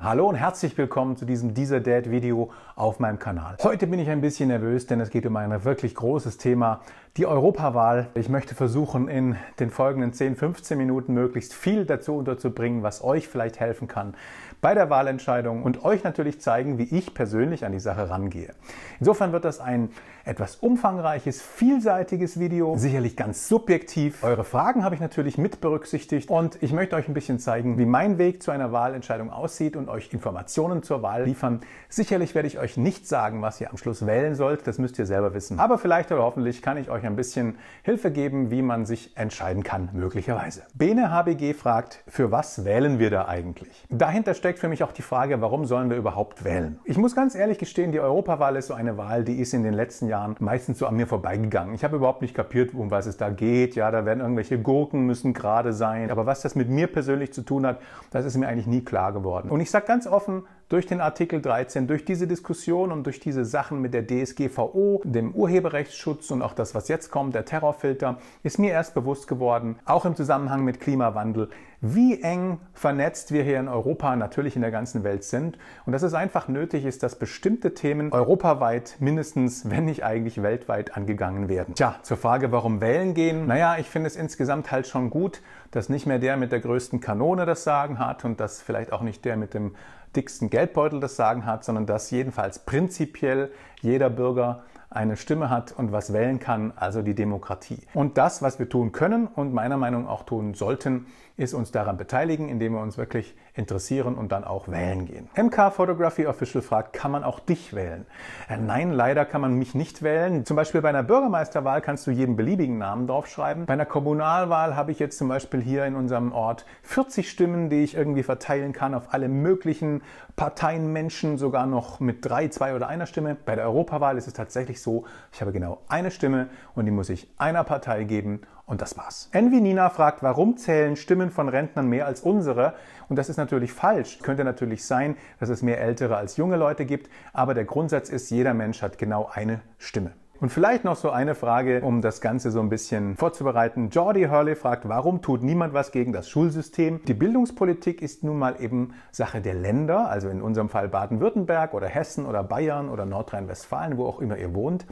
Hallo und herzlich willkommen zu diesem Dieser Dad Video auf meinem Kanal. Heute bin ich ein bisschen nervös, denn es geht um ein wirklich großes Thema, die Europawahl. Ich möchte versuchen, in den folgenden 10, 15 Minuten möglichst viel dazu unterzubringen, was euch vielleicht helfen kann bei der Wahlentscheidung und euch natürlich zeigen, wie ich persönlich an die Sache rangehe. Insofern wird das ein etwas umfangreiches, vielseitiges Video, sicherlich ganz subjektiv. Eure Fragen habe ich natürlich mit berücksichtigt und ich möchte euch ein bisschen zeigen, wie mein Weg zu einer Wahlentscheidung aussieht und können euch Informationen zur Wahl liefern. Sicherlich werde ich euch nicht sagen, was ihr am Schluss wählen sollt, das müsst ihr selber wissen. Aber vielleicht oder hoffentlich kann ich euch ein bisschen Hilfe geben, wie man sich entscheiden kann, möglicherweise. Bene HBG fragt, für was wählen wir da eigentlich? Dahinter steckt für mich auch die Frage, warum sollen wir überhaupt wählen? Ich muss ganz ehrlich gestehen, die Europawahl ist so eine Wahl, die ist in den letzten Jahren meistens so an mir vorbeigegangen. Ich habe überhaupt nicht kapiert, um was es da geht. Ja, da werden irgendwelche Gurken müssen gerade sein. Aber was das mit mir persönlich zu tun hat, das ist mir eigentlich nie klar geworden. Und ich sage sage ganz offen, durch den Artikel 13, durch diese Diskussion und durch diese Sachen mit der DSGVO, dem Urheberrechtsschutz und auch das, was jetzt kommt, der Terrorfilter, ist mir erst bewusst geworden, auch im Zusammenhang mit Klimawandel, wie eng vernetzt wir hier in Europa, natürlich in der ganzen Welt sind und dass es einfach nötig ist, dass bestimmte Themen europaweit mindestens, wenn nicht eigentlich weltweit angegangen werden. Tja, zur Frage, warum wählen gehen? Naja, ich finde es insgesamt halt schon gut, dass nicht mehr der mit der größten Kanone das Sagen hat und dass vielleicht auch nicht der mit dem dicksten Geldbeutel das Sagen hat, sondern dass jedenfalls prinzipiell jeder Bürger eine Stimme hat und was wählen kann, also die Demokratie. Und das, was wir tun können und meiner Meinung nach auch tun sollten, ist uns daran beteiligen, indem wir uns wirklich interessieren und dann auch wählen gehen. MK Photography Official fragt, kann man auch dich wählen? Äh, nein, leider kann man mich nicht wählen. Zum Beispiel bei einer Bürgermeisterwahl kannst du jeden beliebigen Namen draufschreiben. Bei einer Kommunalwahl habe ich jetzt zum Beispiel hier in unserem Ort 40 Stimmen, die ich irgendwie verteilen kann auf alle möglichen Parteien, Menschen, sogar noch mit drei, zwei oder einer Stimme. Bei der Europawahl ist es tatsächlich nicht so. Ich habe genau eine Stimme und die muss ich einer Partei geben und das war's. Envy Nina fragt, warum zählen Stimmen von Rentnern mehr als unsere? Und das ist natürlich falsch. Könnte natürlich sein, dass es mehr Ältere als junge Leute gibt, aber der Grundsatz ist, jeder Mensch hat genau eine Stimme. Und vielleicht noch so eine Frage, um das Ganze so ein bisschen vorzubereiten. Jordi Hurley fragt, warum tut niemand was gegen das Schulsystem? Die Bildungspolitik ist nun mal eben Sache der Länder, also in unserem Fall Baden-Württemberg oder Hessen oder Bayern oder Nordrhein-Westfalen, wo auch immer ihr wohnt.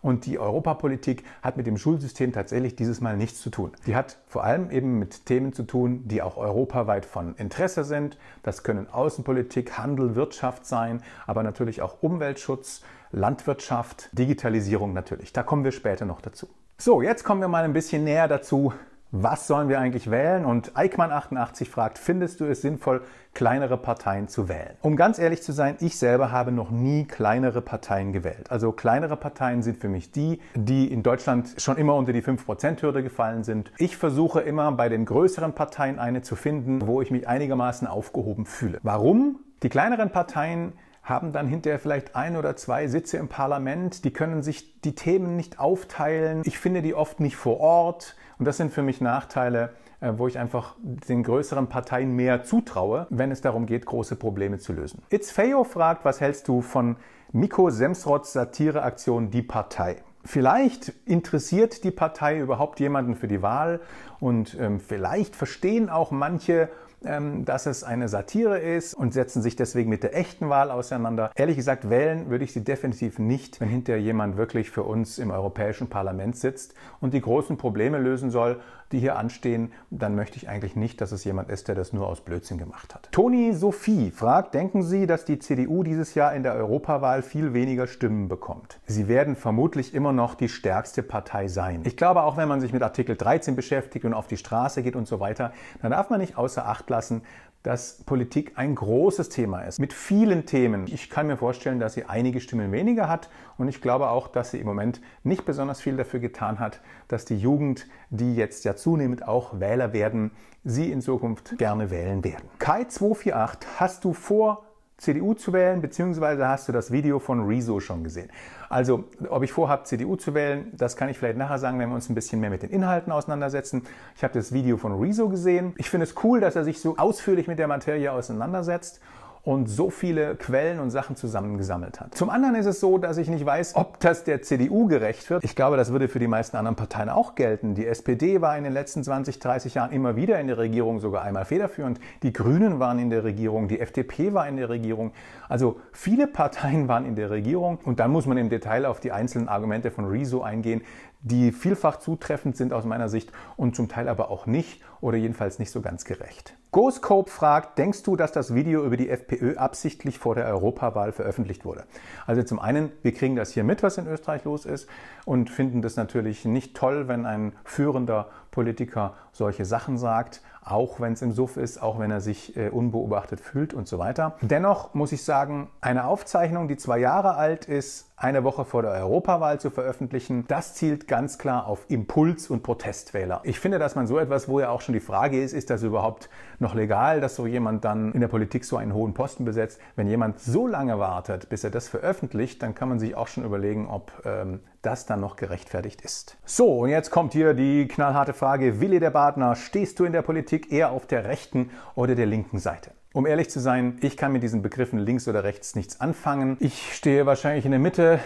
Und die Europapolitik hat mit dem Schulsystem tatsächlich dieses Mal nichts zu tun. Die hat vor allem eben mit Themen zu tun, die auch europaweit von Interesse sind. Das können Außenpolitik, Handel, Wirtschaft sein, aber natürlich auch Umweltschutz, Landwirtschaft, Digitalisierung natürlich. Da kommen wir später noch dazu. So, jetzt kommen wir mal ein bisschen näher dazu, was sollen wir eigentlich wählen? Und Eichmann88 fragt, findest du es sinnvoll, kleinere Parteien zu wählen? Um ganz ehrlich zu sein, ich selber habe noch nie kleinere Parteien gewählt. Also kleinere Parteien sind für mich die, die in Deutschland schon immer unter die 5%-Hürde gefallen sind. Ich versuche immer bei den größeren Parteien eine zu finden, wo ich mich einigermaßen aufgehoben fühle. Warum? Die kleineren Parteien haben dann hinterher vielleicht ein oder zwei Sitze im Parlament, die können sich die Themen nicht aufteilen. Ich finde die oft nicht vor Ort und das sind für mich Nachteile, äh, wo ich einfach den größeren Parteien mehr zutraue, wenn es darum geht, große Probleme zu lösen. It's Feo fragt, was hältst du von Miko Semsrots Satireaktion Die Partei? Vielleicht interessiert die Partei überhaupt jemanden für die Wahl und ähm, vielleicht verstehen auch manche ähm, dass es eine Satire ist und setzen sich deswegen mit der echten Wahl auseinander. Ehrlich gesagt, wählen würde ich sie definitiv nicht, wenn hinterher jemand wirklich für uns im Europäischen Parlament sitzt und die großen Probleme lösen soll, die hier anstehen, dann möchte ich eigentlich nicht, dass es jemand ist, der das nur aus Blödsinn gemacht hat. Toni Sophie fragt, denken Sie, dass die CDU dieses Jahr in der Europawahl viel weniger Stimmen bekommt? Sie werden vermutlich immer noch die stärkste Partei sein. Ich glaube, auch wenn man sich mit Artikel 13 beschäftigt und auf die Straße geht und so weiter, dann darf man nicht außer Acht lassen, dass Politik ein großes Thema ist, mit vielen Themen. Ich kann mir vorstellen, dass sie einige Stimmen weniger hat und ich glaube auch, dass sie im Moment nicht besonders viel dafür getan hat, dass die Jugend, die jetzt ja zunehmend auch Wähler werden, sie in Zukunft gerne wählen werden. Kai 248, hast du vor, CDU zu wählen, beziehungsweise hast du das Video von Rezo schon gesehen. Also, ob ich vorhabe, CDU zu wählen, das kann ich vielleicht nachher sagen, wenn wir uns ein bisschen mehr mit den Inhalten auseinandersetzen. Ich habe das Video von Rezo gesehen. Ich finde es cool, dass er sich so ausführlich mit der Materie auseinandersetzt und so viele Quellen und Sachen zusammengesammelt hat. Zum anderen ist es so, dass ich nicht weiß, ob das der CDU gerecht wird. Ich glaube, das würde für die meisten anderen Parteien auch gelten. Die SPD war in den letzten 20, 30 Jahren immer wieder in der Regierung, sogar einmal federführend. Die Grünen waren in der Regierung, die FDP war in der Regierung. Also viele Parteien waren in der Regierung. Und dann muss man im Detail auf die einzelnen Argumente von Rezo eingehen, die vielfach zutreffend sind aus meiner Sicht und zum Teil aber auch nicht oder jedenfalls nicht so ganz gerecht. GoScope fragt, denkst du, dass das Video über die FPÖ absichtlich vor der Europawahl veröffentlicht wurde? Also zum einen, wir kriegen das hier mit, was in Österreich los ist und finden das natürlich nicht toll, wenn ein führender Politiker solche Sachen sagt, auch wenn es im Suff ist, auch wenn er sich äh, unbeobachtet fühlt und so weiter. Dennoch muss ich sagen, eine Aufzeichnung, die zwei Jahre alt ist, eine Woche vor der Europawahl zu veröffentlichen, das zielt ganz klar auf Impuls- und Protestwähler. Ich finde, dass man so etwas, wo ja auch schon die Frage ist, ist das überhaupt noch legal, dass so jemand dann in der Politik so einen hohen Posten besetzt? Wenn jemand so lange wartet, bis er das veröffentlicht, dann kann man sich auch schon überlegen, ob ähm, das dann noch gerechtfertigt ist. So, und jetzt kommt hier die knallharte Frage, Willi der Badner, stehst du in der Politik eher auf der rechten oder der linken Seite? Um ehrlich zu sein, ich kann mit diesen Begriffen links oder rechts nichts anfangen. Ich stehe wahrscheinlich in der Mitte,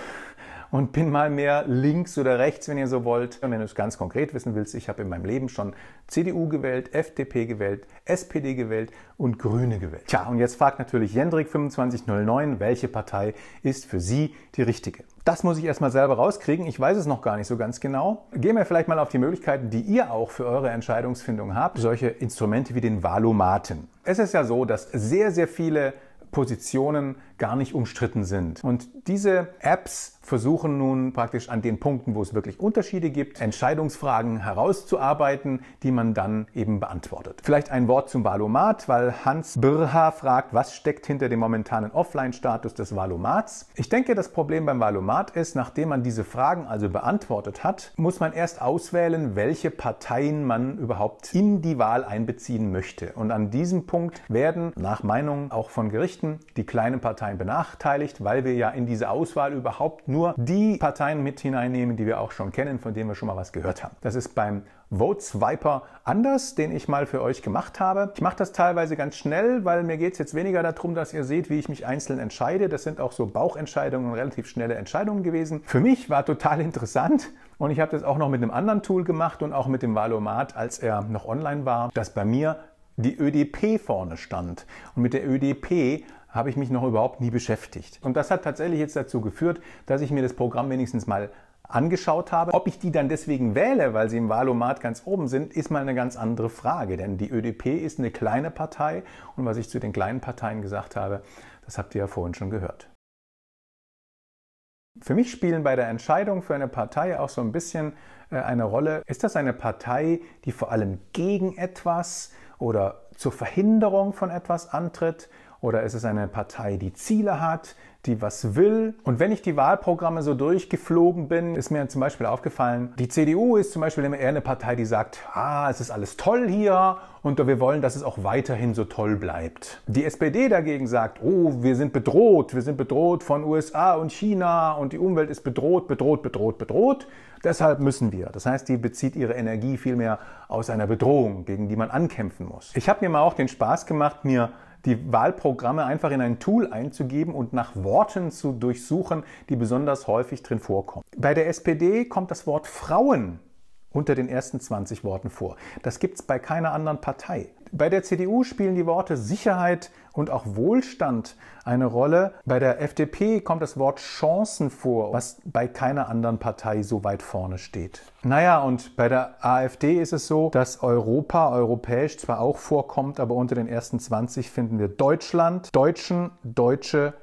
und bin mal mehr links oder rechts, wenn ihr so wollt. Und wenn du es ganz konkret wissen willst, ich habe in meinem Leben schon CDU gewählt, FDP gewählt, SPD gewählt und Grüne gewählt. Tja, und jetzt fragt natürlich Jendrik 2509, welche Partei ist für sie die richtige? Das muss ich erstmal selber rauskriegen. Ich weiß es noch gar nicht so ganz genau. Gehen wir vielleicht mal auf die Möglichkeiten, die ihr auch für eure Entscheidungsfindung habt. Solche Instrumente wie den Valomaten. Es ist ja so, dass sehr, sehr viele Positionen gar nicht umstritten sind. Und diese Apps versuchen nun praktisch an den Punkten, wo es wirklich Unterschiede gibt, Entscheidungsfragen herauszuarbeiten, die man dann eben beantwortet. Vielleicht ein Wort zum Valomat, weil Hans Birha fragt, was steckt hinter dem momentanen Offline-Status des Valomats? Ich denke, das Problem beim Valomat ist, nachdem man diese Fragen also beantwortet hat, muss man erst auswählen, welche Parteien man überhaupt in die Wahl einbeziehen möchte. Und an diesem Punkt werden nach Meinung auch von Gerichten die kleinen Parteien Parteien benachteiligt, weil wir ja in diese Auswahl überhaupt nur die Parteien mit hineinnehmen, die wir auch schon kennen, von denen wir schon mal was gehört haben. Das ist beim Voteswiper anders, den ich mal für euch gemacht habe. Ich mache das teilweise ganz schnell, weil mir geht es jetzt weniger darum, dass ihr seht, wie ich mich einzeln entscheide. Das sind auch so Bauchentscheidungen, relativ schnelle Entscheidungen gewesen. Für mich war total interessant und ich habe das auch noch mit einem anderen Tool gemacht und auch mit dem Valomat, als er noch online war, dass bei mir die ÖDP vorne stand. Und mit der ÖDP habe ich mich noch überhaupt nie beschäftigt. Und das hat tatsächlich jetzt dazu geführt, dass ich mir das Programm wenigstens mal angeschaut habe. Ob ich die dann deswegen wähle, weil sie im Wahlomat ganz oben sind, ist mal eine ganz andere Frage. Denn die ÖDP ist eine kleine Partei und was ich zu den kleinen Parteien gesagt habe, das habt ihr ja vorhin schon gehört. Für mich spielen bei der Entscheidung für eine Partei auch so ein bisschen äh, eine Rolle, ist das eine Partei, die vor allem gegen etwas oder zur Verhinderung von etwas antritt? Oder ist es eine Partei, die Ziele hat, die was will? Und wenn ich die Wahlprogramme so durchgeflogen bin, ist mir zum Beispiel aufgefallen, die CDU ist zum Beispiel eher eine Partei, die sagt, ah, es ist alles toll hier und wir wollen, dass es auch weiterhin so toll bleibt. Die SPD dagegen sagt, oh, wir sind bedroht, wir sind bedroht von USA und China und die Umwelt ist bedroht, bedroht, bedroht, bedroht. Deshalb müssen wir. Das heißt, die bezieht ihre Energie vielmehr aus einer Bedrohung, gegen die man ankämpfen muss. Ich habe mir mal auch den Spaß gemacht, mir die Wahlprogramme einfach in ein Tool einzugeben und nach Worten zu durchsuchen, die besonders häufig drin vorkommen. Bei der SPD kommt das Wort Frauen unter den ersten 20 Worten vor. Das gibt es bei keiner anderen Partei. Bei der CDU spielen die Worte Sicherheit und auch Wohlstand eine Rolle. Bei der FDP kommt das Wort Chancen vor, was bei keiner anderen Partei so weit vorne steht. Naja, und bei der AfD ist es so, dass Europa europäisch zwar auch vorkommt, aber unter den ersten 20 finden wir Deutschland, Deutschen, Deutsche,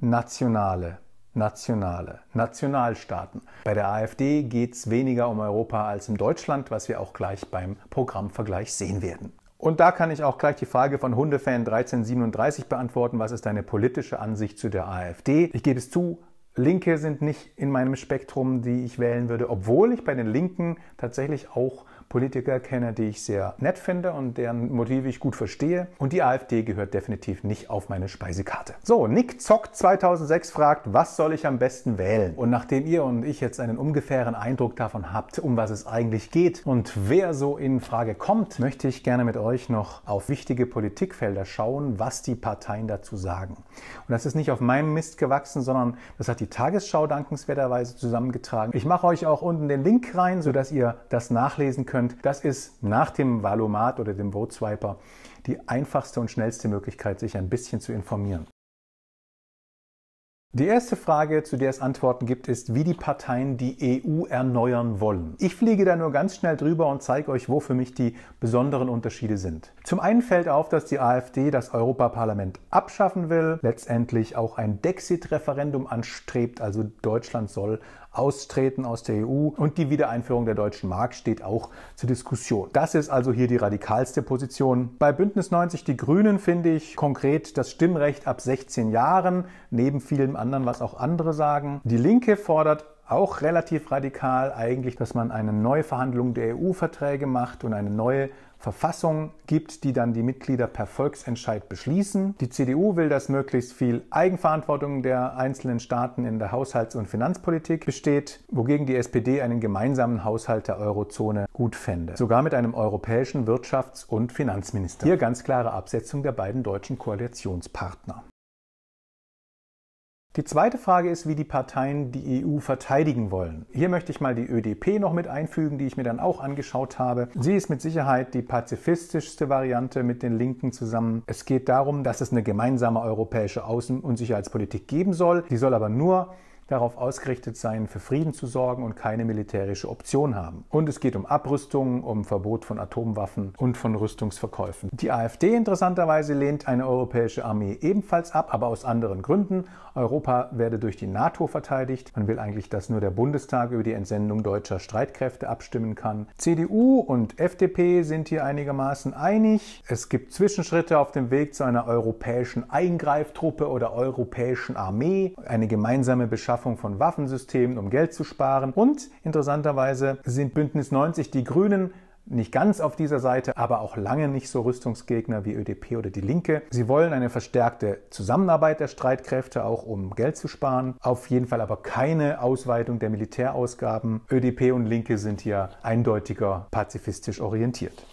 Nationale. Nationale, Nationalstaaten. Bei der AfD geht es weniger um Europa als um Deutschland, was wir auch gleich beim Programmvergleich sehen werden. Und da kann ich auch gleich die Frage von Hundefan 1337 beantworten. Was ist deine politische Ansicht zu der AfD? Ich gebe es zu, Linke sind nicht in meinem Spektrum, die ich wählen würde, obwohl ich bei den Linken tatsächlich auch Politiker kenne, die ich sehr nett finde und deren Motive ich gut verstehe. Und die AfD gehört definitiv nicht auf meine Speisekarte. So, Nick Zock 2006 fragt, was soll ich am besten wählen? Und nachdem ihr und ich jetzt einen ungefähren Eindruck davon habt, um was es eigentlich geht und wer so in Frage kommt, möchte ich gerne mit euch noch auf wichtige Politikfelder schauen, was die Parteien dazu sagen. Und das ist nicht auf meinem Mist gewachsen, sondern das hat die Tagesschau dankenswerterweise zusammengetragen. Ich mache euch auch unten den Link rein, sodass ihr das nachlesen könnt Zustand. Das ist nach dem Valomat oder dem Voteswiper die einfachste und schnellste Möglichkeit, sich ein bisschen zu informieren. Die erste Frage, zu der es Antworten gibt, ist, wie die Parteien die EU erneuern wollen. Ich fliege da nur ganz schnell drüber und zeige euch, wo für mich die besonderen Unterschiede sind. Zum einen fällt auf, dass die AfD das Europaparlament abschaffen will, letztendlich auch ein Dexit-Referendum anstrebt, also Deutschland soll Austreten aus der EU und die Wiedereinführung der deutschen Mark steht auch zur Diskussion. Das ist also hier die radikalste Position. Bei Bündnis 90 Die Grünen finde ich konkret das Stimmrecht ab 16 Jahren, neben vielem anderen, was auch andere sagen. Die Linke fordert auch relativ radikal eigentlich, dass man eine neue Verhandlung der EU-Verträge macht und eine neue Verfassung gibt, die dann die Mitglieder per Volksentscheid beschließen. Die CDU will, dass möglichst viel Eigenverantwortung der einzelnen Staaten in der Haushalts- und Finanzpolitik besteht, wogegen die SPD einen gemeinsamen Haushalt der Eurozone gut fände. Sogar mit einem europäischen Wirtschafts- und Finanzminister. Hier ganz klare Absetzung der beiden deutschen Koalitionspartner. Die zweite Frage ist, wie die Parteien die EU verteidigen wollen. Hier möchte ich mal die ÖDP noch mit einfügen, die ich mir dann auch angeschaut habe. Sie ist mit Sicherheit die pazifistischste Variante mit den Linken zusammen. Es geht darum, dass es eine gemeinsame europäische Außen- und Sicherheitspolitik geben soll. Die soll aber nur darauf ausgerichtet sein, für Frieden zu sorgen und keine militärische Option haben. Und es geht um Abrüstung, um Verbot von Atomwaffen und von Rüstungsverkäufen. Die AfD interessanterweise lehnt eine europäische Armee ebenfalls ab, aber aus anderen Gründen. Europa werde durch die NATO verteidigt. Man will eigentlich, dass nur der Bundestag über die Entsendung deutscher Streitkräfte abstimmen kann. CDU und FDP sind hier einigermaßen einig. Es gibt Zwischenschritte auf dem Weg zu einer europäischen Eingreiftruppe oder europäischen Armee. Eine gemeinsame Beschäftigung Beschaffung von Waffensystemen, um Geld zu sparen. Und interessanterweise sind Bündnis 90 die Grünen nicht ganz auf dieser Seite, aber auch lange nicht so Rüstungsgegner wie ÖDP oder die Linke. Sie wollen eine verstärkte Zusammenarbeit der Streitkräfte, auch um Geld zu sparen. Auf jeden Fall aber keine Ausweitung der Militärausgaben. ÖDP und Linke sind hier eindeutiger pazifistisch orientiert.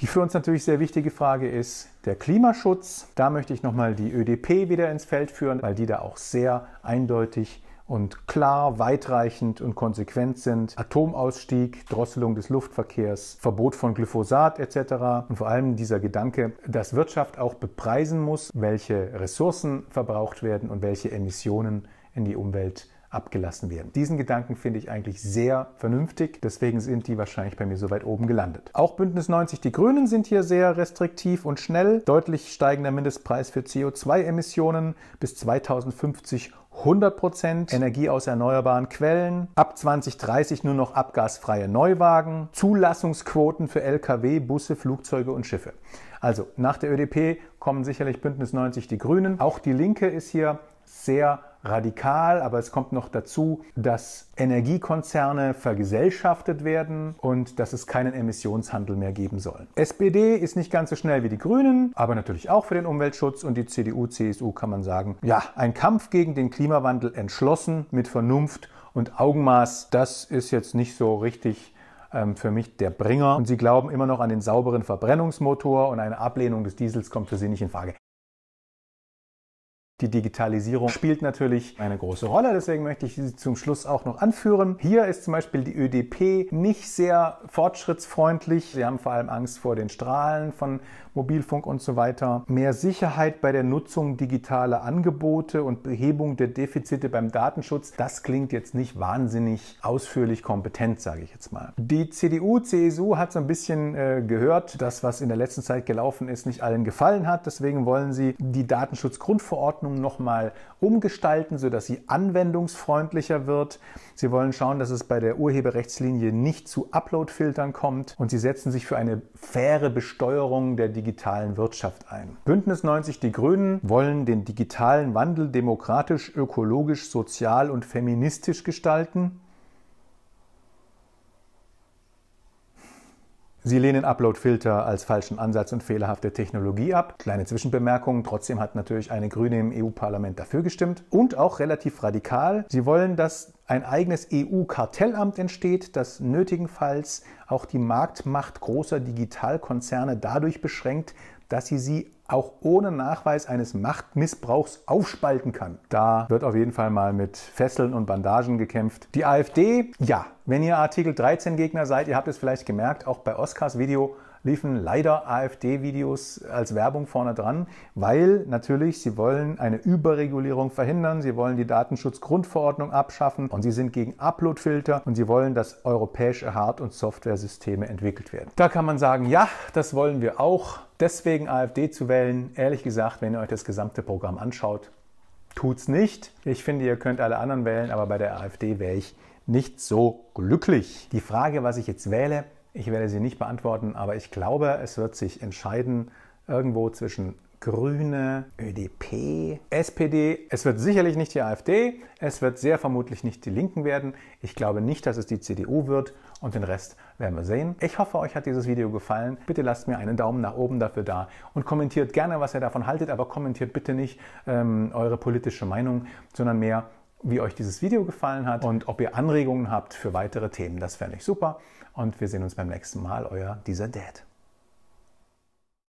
Die für uns natürlich sehr wichtige Frage ist der Klimaschutz. Da möchte ich nochmal die ÖDP wieder ins Feld führen, weil die da auch sehr eindeutig und klar, weitreichend und konsequent sind. Atomausstieg, Drosselung des Luftverkehrs, Verbot von Glyphosat etc. Und vor allem dieser Gedanke, dass Wirtschaft auch bepreisen muss, welche Ressourcen verbraucht werden und welche Emissionen in die Umwelt abgelassen werden. Diesen Gedanken finde ich eigentlich sehr vernünftig, deswegen sind die wahrscheinlich bei mir so weit oben gelandet. Auch Bündnis 90 Die Grünen sind hier sehr restriktiv und schnell. Deutlich steigender Mindestpreis für CO2-Emissionen bis 2050 100% Prozent Energie aus erneuerbaren Quellen, ab 2030 nur noch abgasfreie Neuwagen, Zulassungsquoten für Lkw, Busse, Flugzeuge und Schiffe. Also nach der ÖDP kommen sicherlich Bündnis 90 die Grünen. Auch die Linke ist hier sehr radikal, aber es kommt noch dazu, dass Energiekonzerne vergesellschaftet werden und dass es keinen Emissionshandel mehr geben soll. SPD ist nicht ganz so schnell wie die Grünen, aber natürlich auch für den Umweltschutz und die CDU, CSU kann man sagen, ja, ein Kampf gegen den Klimawandel entschlossen mit Vernunft und Augenmaß, das ist jetzt nicht so richtig ähm, für mich der Bringer. Und sie glauben immer noch an den sauberen Verbrennungsmotor und eine Ablehnung des Diesels kommt für sie nicht in Frage. Die Digitalisierung spielt natürlich eine große Rolle, deswegen möchte ich sie zum Schluss auch noch anführen. Hier ist zum Beispiel die ÖDP nicht sehr fortschrittsfreundlich. Sie haben vor allem Angst vor den Strahlen von Mobilfunk und so weiter. Mehr Sicherheit bei der Nutzung digitaler Angebote und Behebung der Defizite beim Datenschutz, das klingt jetzt nicht wahnsinnig ausführlich kompetent, sage ich jetzt mal. Die CDU, CSU hat so ein bisschen äh, gehört, dass was in der letzten Zeit gelaufen ist, nicht allen gefallen hat. Deswegen wollen sie die Datenschutzgrundverordnung Verordnung nochmal umgestalten, sodass sie anwendungsfreundlicher wird. Sie wollen schauen, dass es bei der Urheberrechtslinie nicht zu Upload-Filtern kommt und sie setzen sich für eine faire Besteuerung der digitalen Wirtschaft ein. Bündnis 90 Die Grünen wollen den digitalen Wandel demokratisch, ökologisch, sozial und feministisch gestalten. Sie lehnen Upload-Filter als falschen Ansatz und fehlerhafte Technologie ab. Kleine Zwischenbemerkung, trotzdem hat natürlich eine Grüne im EU-Parlament dafür gestimmt und auch relativ radikal. Sie wollen, dass ein eigenes EU-Kartellamt entsteht, das nötigenfalls auch die Marktmacht großer Digitalkonzerne dadurch beschränkt, dass sie sie auch ohne Nachweis eines Machtmissbrauchs aufspalten kann. Da wird auf jeden Fall mal mit Fesseln und Bandagen gekämpft. Die AfD, ja, wenn ihr Artikel 13 Gegner seid, ihr habt es vielleicht gemerkt, auch bei Oscars Video liefen leider AfD-Videos als Werbung vorne dran, weil natürlich sie wollen eine Überregulierung verhindern, sie wollen die Datenschutzgrundverordnung abschaffen und sie sind gegen Uploadfilter und sie wollen, dass europäische Hard- und Software-Systeme entwickelt werden. Da kann man sagen, ja, das wollen wir auch. Deswegen AfD zu wählen, ehrlich gesagt, wenn ihr euch das gesamte Programm anschaut, tut's nicht. Ich finde, ihr könnt alle anderen wählen, aber bei der AfD wäre ich nicht so glücklich. Die Frage, was ich jetzt wähle, ich werde sie nicht beantworten, aber ich glaube, es wird sich entscheiden irgendwo zwischen Grüne, ÖDP, SPD. Es wird sicherlich nicht die AfD. Es wird sehr vermutlich nicht die Linken werden. Ich glaube nicht, dass es die CDU wird und den Rest werden wir sehen. Ich hoffe, euch hat dieses Video gefallen. Bitte lasst mir einen Daumen nach oben dafür da und kommentiert gerne, was ihr davon haltet, aber kommentiert bitte nicht ähm, eure politische Meinung, sondern mehr, wie euch dieses Video gefallen hat und ob ihr Anregungen habt für weitere Themen. Das fände ich super und wir sehen uns beim nächsten Mal. Euer dieser Dad.